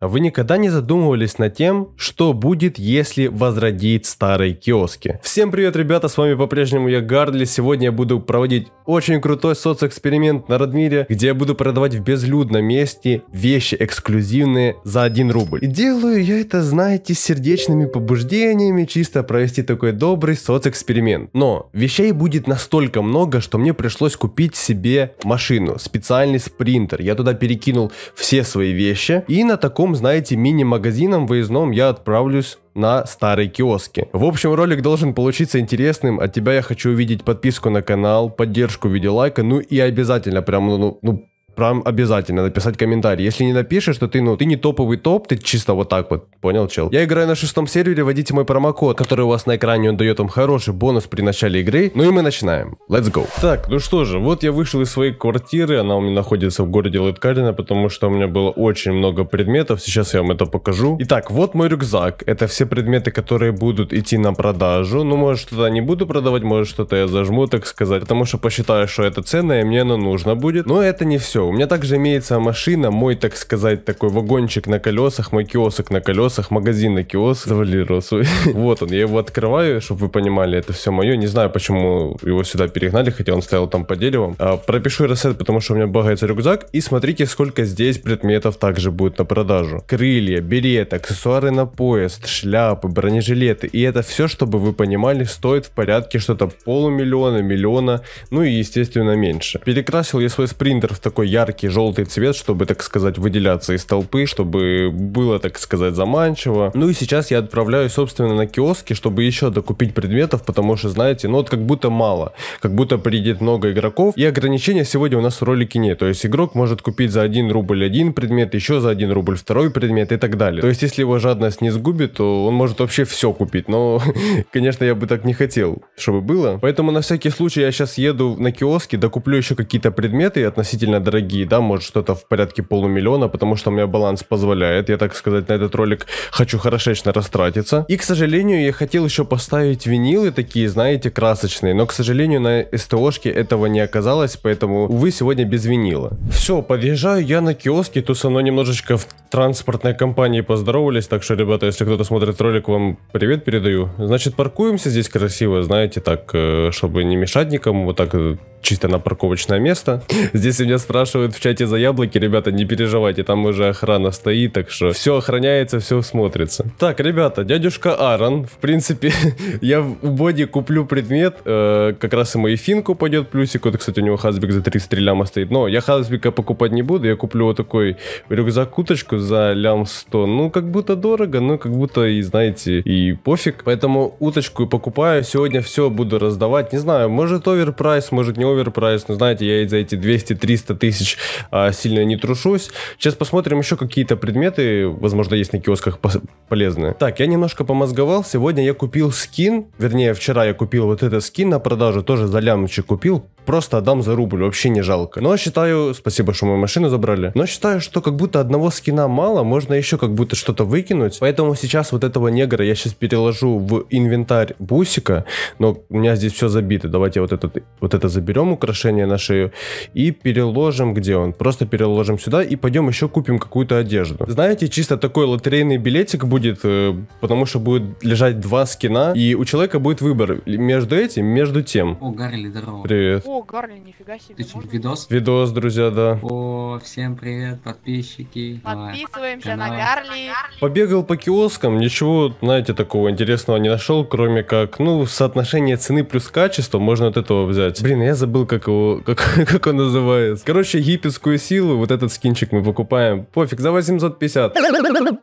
Вы никогда не задумывались над тем, что будет, если возродить старые киоски? Всем привет, ребята, с вами по-прежнему я Гардли. Сегодня я буду проводить очень крутой соцэксперимент на Радмире, где я буду продавать в безлюдном месте вещи эксклюзивные за 1 рубль. И делаю я это, знаете, с сердечными побуждениями, чисто провести такой добрый соцэксперимент. Но вещей будет настолько много, что мне пришлось купить себе машину, специальный спринтер. Я туда перекинул все свои вещи и на таком таком, знаете, мини-магазином выездном я отправлюсь на старые киоски. В общем, ролик должен получиться интересным. От тебя я хочу увидеть подписку на канал, поддержку в виде лайка, ну и обязательно прям, ну, ну прям обязательно написать комментарий. Если не напишешь, то ты, ну, ты не топовый топ, ты чисто вот так вот, понял, чел? Я играю на шестом сервере, вводите мой промокод, который у вас на экране, он дает вам хороший бонус при начале игры. Ну и мы начинаем. Let's go. Так, ну что же, вот я вышел из своей квартиры, она у меня находится в городе Лыткарина, потому что у меня было очень много предметов, сейчас я вам это покажу. Итак, вот мой рюкзак, это все предметы, которые будут идти на продажу, ну, может, что-то не буду продавать, может, что-то я зажму, так сказать, потому что посчитаю, что это ценное, и мне оно нужно будет, но это не все у меня также имеется машина, мой, так сказать, такой вагончик на колесах, мой киосок на колесах, магазин на киоск. Завалировал свой. Вот он, я его открываю, чтобы вы понимали, это все мое. Не знаю, почему его сюда перегнали, хотя он стоял там по деревом. А, пропишу ресет, потому что у меня багается рюкзак. И смотрите, сколько здесь предметов также будет на продажу. Крылья, берет, аксессуары на поезд, шляпы, бронежилеты. И это все, чтобы вы понимали, стоит в порядке что-то полумиллиона, миллиона, ну и, естественно, меньше. Перекрасил я свой спринтер в такой я яркий желтый цвет, чтобы, так сказать, выделяться из толпы, чтобы было, так сказать, заманчиво. Ну и сейчас я отправляюсь, собственно, на киоски, чтобы еще докупить предметов, потому что, знаете, ну вот как будто мало, как будто придет много игроков, и ограничения сегодня у нас в ролике нет, то есть игрок может купить за 1 рубль один предмет, еще за 1 рубль второй предмет и так далее. То есть если его жадность не сгубит, то он может вообще все купить, но, конечно, я бы так не хотел, чтобы было. Поэтому на всякий случай я сейчас еду на киоски, докуплю еще какие-то предметы относительно дорогие, дорогие, да, может что-то в порядке полумиллиона, потому что у меня баланс позволяет. Я, так сказать, на этот ролик хочу хорошечно растратиться. И, к сожалению, я хотел еще поставить винилы такие, знаете, красочные, но, к сожалению, на СТОшке этого не оказалось, поэтому, увы, сегодня без винила. Все, подъезжаю я на киоске, тут со мной немножечко в транспортной компании поздоровались, так что, ребята, если кто-то смотрит ролик, вам привет передаю. Значит, паркуемся здесь красиво, знаете, так, э, чтобы не мешать никому, вот так э, чисто на парковочное место. Здесь меня спрашивают спрашивают в чате за яблоки, ребята, не переживайте, там уже охрана стоит, так что все охраняется, все смотрится. Так, ребята, дядюшка Аарон, в принципе, я в боди куплю предмет, э, как раз и финку пойдет плюсик, вот, кстати, у него хазбик за 33 ляма стоит, но я хазбика покупать не буду, я куплю вот такой рюкзак-куточку за лям 100, ну, как будто дорого, ну, как будто и, знаете, и пофиг, поэтому уточку покупаю, сегодня все буду раздавать, не знаю, может оверпрайс, может не оверпрайс, но, знаете, я и за эти 200-300 тысяч тысяч а, сильно не трушусь. Сейчас посмотрим еще какие-то предметы, возможно, есть на киосках полезные. Так, я немножко помозговал. Сегодня я купил скин, вернее, вчера я купил вот этот скин на продажу, тоже за лямочек купил. Просто отдам за рубль, вообще не жалко. Но считаю, спасибо, что мою машину забрали. Но считаю, что как будто одного скина мало, можно еще как будто что-то выкинуть. Поэтому сейчас вот этого негра я сейчас переложу в инвентарь бусика. Но у меня здесь все забито. Давайте вот, этот, вот это заберем украшение на шею и переложим скажем, где он. Просто переложим сюда и пойдем еще купим какую-то одежду. Знаете, чисто такой лотерейный билетик будет, э, потому что будет лежать два скина, и у человека будет выбор между этим, между тем. О, Гарли, здорово. Привет. О, Гарли, нифига себе. Ты что, видос? Видос, друзья, да. О, всем привет, подписчики. Подписываемся Канал. на Гарли. Побегал по киоскам, ничего, знаете, такого интересного не нашел, кроме как, ну, соотношение цены плюс качество, можно от этого взять. Блин, я забыл, как его, как, как он называется. Короче, короче, египетскую силу, вот этот скинчик мы покупаем. Пофиг, за 850.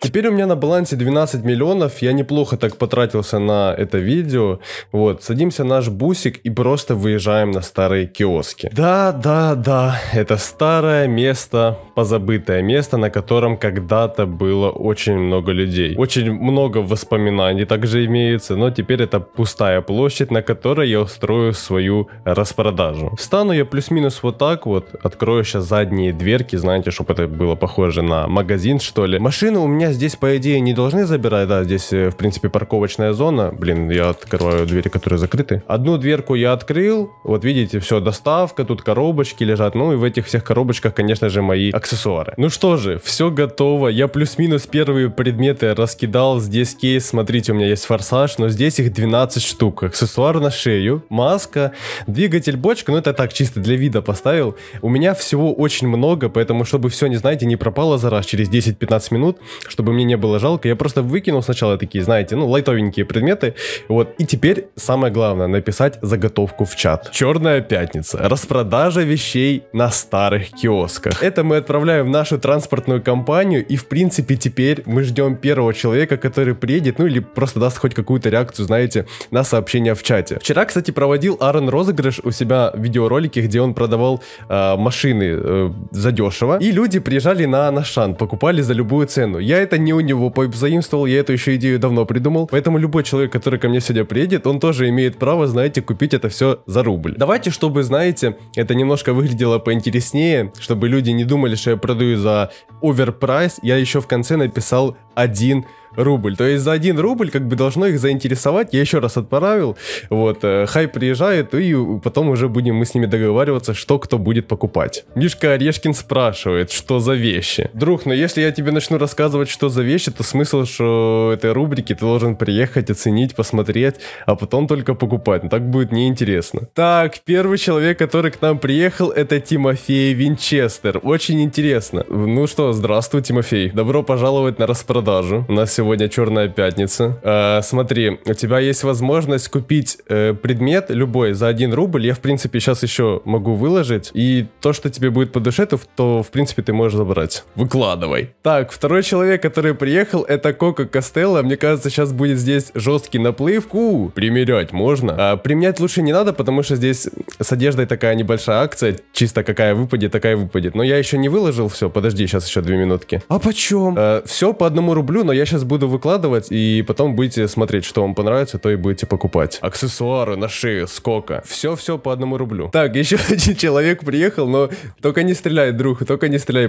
Теперь у меня на балансе 12 миллионов, я неплохо так потратился на это видео. Вот, садимся наш бусик и просто выезжаем на старые киоски. Да, да, да, это старое место, позабытое место, на котором когда-то было очень много людей. Очень много воспоминаний также имеется, но теперь это пустая площадь, на которой я устрою свою распродажу. Стану я плюс-минус вот так вот, открою попроще задние дверки, знаете, чтобы это было похоже на магазин, что ли. Машины у меня здесь, по идее, не должны забирать, да, здесь, э, в принципе, парковочная зона. Блин, я открываю двери, которые закрыты. Одну дверку я открыл, вот видите, все, доставка, тут коробочки лежат, ну и в этих всех коробочках, конечно же, мои аксессуары. Ну что же, все готово, я плюс-минус первые предметы раскидал, здесь кейс, смотрите, у меня есть форсаж, но здесь их 12 штук, аксессуар на шею, маска, двигатель, бочка, ну это так, чисто для вида поставил. У меня все всего очень много, поэтому, чтобы все, не знаете, не пропало за раз через 10-15 минут, чтобы мне не было жалко, я просто выкинул сначала такие, знаете, ну, лайтовенькие предметы. Вот, и теперь самое главное, написать заготовку в чат. Черная пятница. Распродажа вещей на старых киосках. Это мы отправляем в нашу транспортную компанию, и, в принципе, теперь мы ждем первого человека, который приедет, ну, или просто даст хоть какую-то реакцию, знаете, на сообщение в чате. Вчера, кстати, проводил Аарон розыгрыш у себя в видеоролике, где он продавал э, машины машины э, задешево, и люди приезжали на Анашан, покупали за любую цену. Я это не у него позаимствовал, я эту еще идею давно придумал, поэтому любой человек, который ко мне сегодня приедет, он тоже имеет право, знаете, купить это все за рубль. Давайте, чтобы, знаете, это немножко выглядело поинтереснее, чтобы люди не думали, что я продаю за оверпрайс, я еще в конце написал один рубль. То есть за 1 рубль как бы должно их заинтересовать. Я еще раз отправил. Вот, э, хай приезжает, и потом уже будем мы с ними договариваться, что кто будет покупать. Мишка Орешкин спрашивает, что за вещи. Друг, но ну если я тебе начну рассказывать, что за вещи, то смысл что этой рубрики ты должен приехать, оценить, посмотреть, а потом только покупать. Ну, так будет неинтересно. Так, первый человек, который к нам приехал, это Тимофей Винчестер. Очень интересно. Ну что, здравствуй, Тимофей. Добро пожаловать на распродажу. У нас сегодня сегодня Черная Пятница. Э, смотри, у тебя есть возможность купить э, предмет любой за 1 рубль. Я, в принципе, сейчас еще могу выложить. И то, что тебе будет по душе, то, то в принципе, ты можешь забрать. Выкладывай. Так, второй человек, который приехал, это Кока Костелло. Мне кажется, сейчас будет здесь жесткий наплыв. У, примерять можно. А, применять лучше не надо, потому что здесь с одеждой такая небольшая акция. Чисто какая выпадет, такая выпадет. Но я еще не выложил все. Подожди, сейчас еще две минутки. А почем? Э, все по одному рублю, но я сейчас буду выкладывать, и потом будете смотреть, что вам понравится, то и будете покупать. Аксессуары на шею, сколько? Все-все по одному рублю. Так, еще один человек приехал, но только не стреляй, друг, только не стреляй.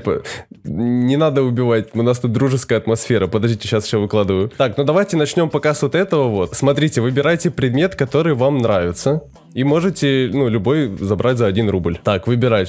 Не надо убивать, у нас тут дружеская атмосфера. Подождите, сейчас еще выкладываю. Так, ну давайте начнем пока с вот этого вот. Смотрите, выбирайте предмет, который вам нравится. И можете, ну, любой забрать за 1 рубль. Так, выбирай,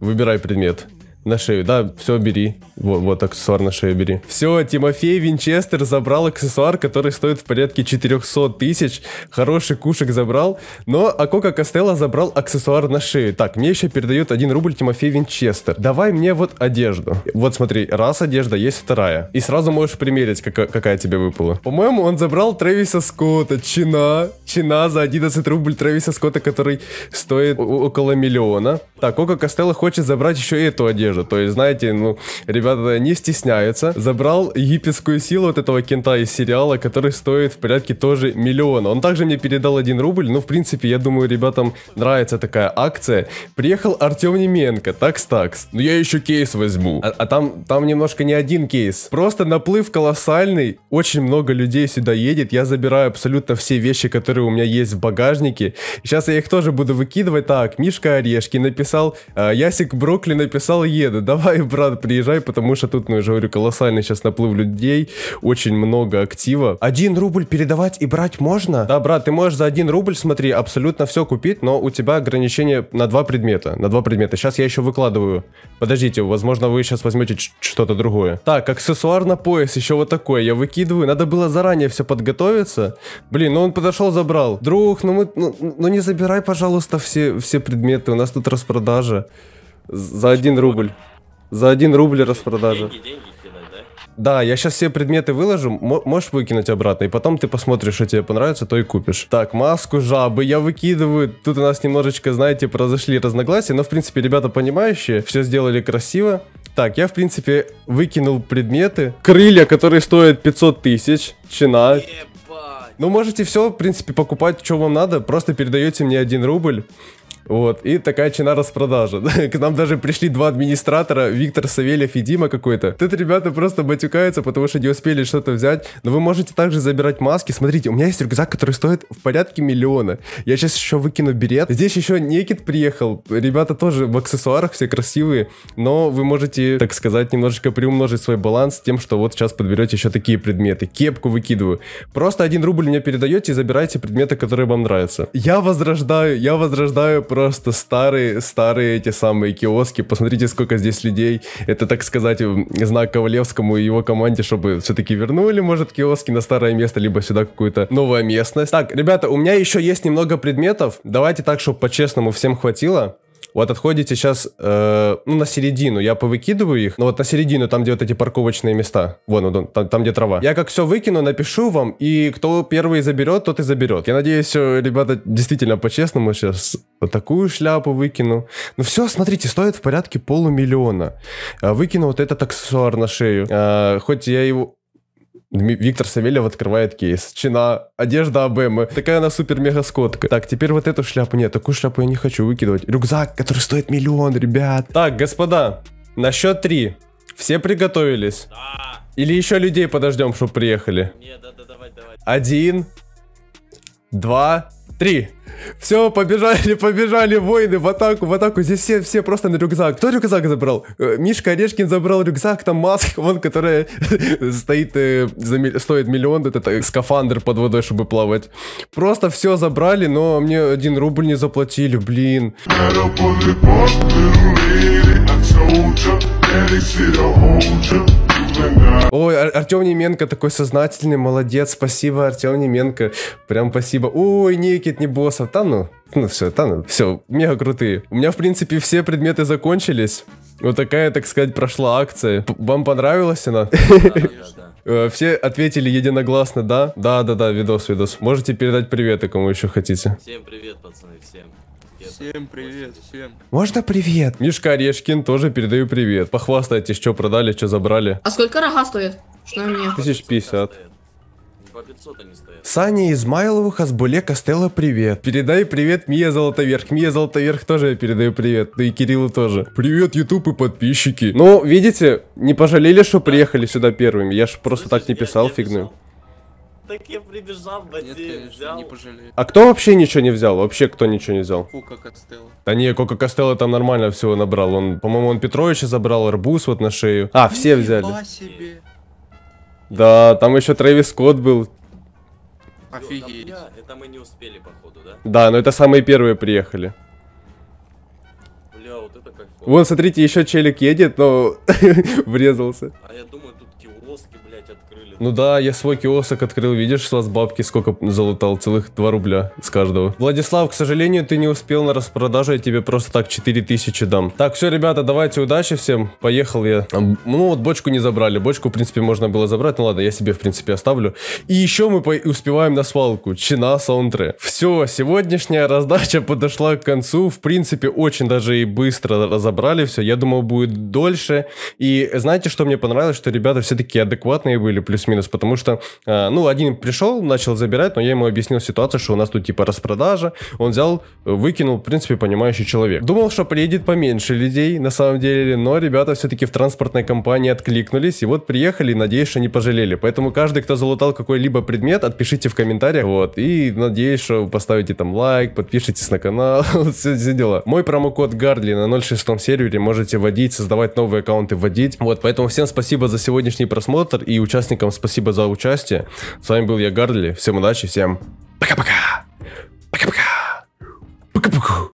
выбирай предмет. На шею, да, все, бери. Вот, вот аксессуар на шею бери. Все, Тимофей Винчестер забрал аксессуар, который стоит в порядке 400 тысяч. Хороший кушек забрал. Но Акока Костелло забрал аксессуар на шею. Так, мне еще передает 1 рубль Тимофей Винчестер. Давай мне вот одежду. Вот смотри, раз одежда, есть вторая. И сразу можешь примерить, как, какая тебе выпала. По-моему, он забрал Трэвиса Скотта. Чина. Чина за 11 рубль Трэвиса Скотта, который стоит около миллиона. Так, Кока Костелло хочет забрать еще эту одежду одежда. То есть, знаете, ну, ребята не стесняются. Забрал египетскую силу от этого кента из сериала, который стоит в порядке тоже миллиона. Он также мне передал один рубль, но ну, в принципе, я думаю, ребятам нравится такая акция. Приехал Артем Неменко, такс-такс. Но ну, я еще кейс возьму. А, а там, там немножко не один кейс. Просто наплыв колоссальный, очень много людей сюда едет, я забираю абсолютно все вещи, которые у меня есть в багажнике. Сейчас я их тоже буду выкидывать. Так, Мишка Орешки написал, э, Ясик Брокли написал е еду, давай, брат, приезжай, потому что тут, ну, я же говорю, колоссальный сейчас наплыв людей, очень много актива. Один рубль передавать и брать можно? Да, брат, ты можешь за один рубль, смотри, абсолютно все купить, но у тебя ограничение на два предмета, на два предмета. Сейчас я еще выкладываю. Подождите, возможно, вы сейчас возьмете что-то другое. Так, аксессуар на пояс, еще вот такое, я выкидываю. Надо было заранее все подготовиться. Блин, ну он подошел, забрал. Друг, ну мы, ну, ну не забирай, пожалуйста, все, все предметы, у нас тут распродажа. За один рубль. За один рубль распродажа. Деньги, деньги кидать, да? Да, я сейчас все предметы выложу, можешь выкинуть обратно, и потом ты посмотришь, что тебе понравится, то и купишь. Так, маску жабы я выкидываю. Тут у нас немножечко, знаете, произошли разногласия, но, в принципе, ребята понимающие, все сделали красиво. Так, я, в принципе, выкинул предметы. Крылья, которые стоят 500 тысяч. Чина. Ну, можете все, в принципе, покупать, что вам надо. Просто передаете мне один рубль. Вот, и такая чина распродажа. К нам даже пришли два администратора, Виктор Савельев и Дима какой-то. Тут ребята просто батюкаются, потому что не успели что-то взять. Но вы можете также забирать маски. Смотрите, у меня есть рюкзак, который стоит в порядке миллиона. Я сейчас еще выкину берет. Здесь еще Некит приехал. Ребята тоже в аксессуарах, все красивые. Но вы можете, так сказать, немножечко приумножить свой баланс тем, что вот сейчас подберете еще такие предметы. Кепку выкидываю. Просто один рубль мне передаете и забираете предметы, которые вам нравятся. Я возрождаю, я возрождаю просто старые, старые эти самые киоски. Посмотрите, сколько здесь людей. Это, так сказать, знак Ковалевскому и его команде, чтобы все-таки вернули, может, киоски на старое место, либо сюда какую-то новую местность. Так, ребята, у меня еще есть немного предметов. Давайте так, чтобы по-честному всем хватило. Вот отходите сейчас, э, ну, на середину. Я повыкидываю их, но ну, вот на середину, там, где вот эти парковочные места. Вон, вот, там, там, где трава. Я как все выкину, напишу вам, и кто первый заберет, тот и заберет. Я надеюсь, ребята, действительно по-честному сейчас вот такую шляпу выкину. Ну все, смотрите, стоит в порядке полумиллиона. Э, выкину вот этот аксессуар на шею. А, хоть я его... Виктор Савельев открывает кейс. Чина, одежда Абэмы. Такая она супер-мега-скотка. Так, теперь вот эту шляпу. Нет, такую шляпу я не хочу выкидывать. Рюкзак, который стоит миллион, ребят. Так, господа, на счет три. Все приготовились? Да. Или еще людей подождем, чтобы приехали? Нет, да, да, давай, давай. Один, два, Три. Все, побежали, побежали воины в атаку, в атаку. Здесь все, все просто на рюкзак. Кто рюкзак забрал? Э, Мишка Орешкин забрал рюкзак, там маска, вон, которая стоит, э, за, стоит миллион, этот э, скафандр под водой, чтобы плавать. Просто все забрали, но мне один рубль не заплатили, блин. I Ой, Артем Неменко такой сознательный, молодец, спасибо, Артем Неменко, прям спасибо. Ой, Никит Небосов, там ну, ну все, там ну, все, мега крутые. У меня, в принципе, все предметы закончились. Вот такая, так сказать, прошла акция. Вам понравилась она? Э, все ответили единогласно, да? Да, да, да, видос, видос. Можете передать приветы, кому еще хотите. Всем привет, пацаны, всем. Всем привет, всем. Можно привет? Мишка Орешкин тоже передаю привет. Похвастайтесь, что продали, что забрали. А сколько рога стоит? Что мне? 1050. По 500 они стоят. Саня Измайлову, Хасбуле, Костелло, привет. Передай привет Мия Золотоверх. Мия Золотоверх тоже я передаю привет. Да и Кириллу тоже. Привет, Ютуб и подписчики. Ну, видите, не пожалели, что приехали сюда первыми. Я ж просто Слушай, так не писал фигню. Так я прибежал, Нет, бассейн конечно, взял. не пожалею. А кто вообще ничего не взял? Вообще кто ничего не взял? Кука Костелло. Да не, Кока Костелло там нормально всего набрал. Он, по-моему, он Петровича забрал, арбуз вот на шею. А, все взяли. себе. Да, там еще Трэвис Скотт был. Офигеть. там, Это мы не успели, походу, да? Да, но это самые первые приехали. Бля, вот это кайфово. Вон, смотрите, еще челик едет, но врезался. А я думаю, ну да, я свой киосок открыл, видишь, с вас бабки сколько залутал, целых 2 рубля с каждого. Владислав, к сожалению, ты не успел на распродажу, я тебе просто так 4000 дам. Так, все, ребята, давайте удачи всем, поехал я. Ну вот, бочку не забрали, бочку, в принципе, можно было забрать, ну ладно, я себе, в принципе, оставлю. И еще мы успеваем на свалку, чина саундтре. Все, сегодняшняя раздача подошла к концу, в принципе, очень даже и быстро разобрали все, я думал, будет дольше. И знаете, что мне понравилось, что ребята все-таки адекватные были, плюс плюс-минус, потому что, э, ну, один пришел, начал забирать, но я ему объяснил ситуацию, что у нас тут типа распродажа, он взял, выкинул, в принципе, понимающий человек. Думал, что приедет поменьше людей, на самом деле, но ребята все-таки в транспортной компании откликнулись, и вот приехали, надеюсь, что не пожалели. Поэтому каждый, кто залутал какой-либо предмет, отпишите в комментариях, вот, и надеюсь, что поставите там лайк, подпишитесь на канал, все, все дела. Мой промокод Гардли на 06 сервере можете вводить, создавать новые аккаунты, вводить. Вот, поэтому всем спасибо за сегодняшний просмотр и участникам спасибо за участие. С вами был я, Гардли. Всем удачи, всем пока-пока. Пока-пока.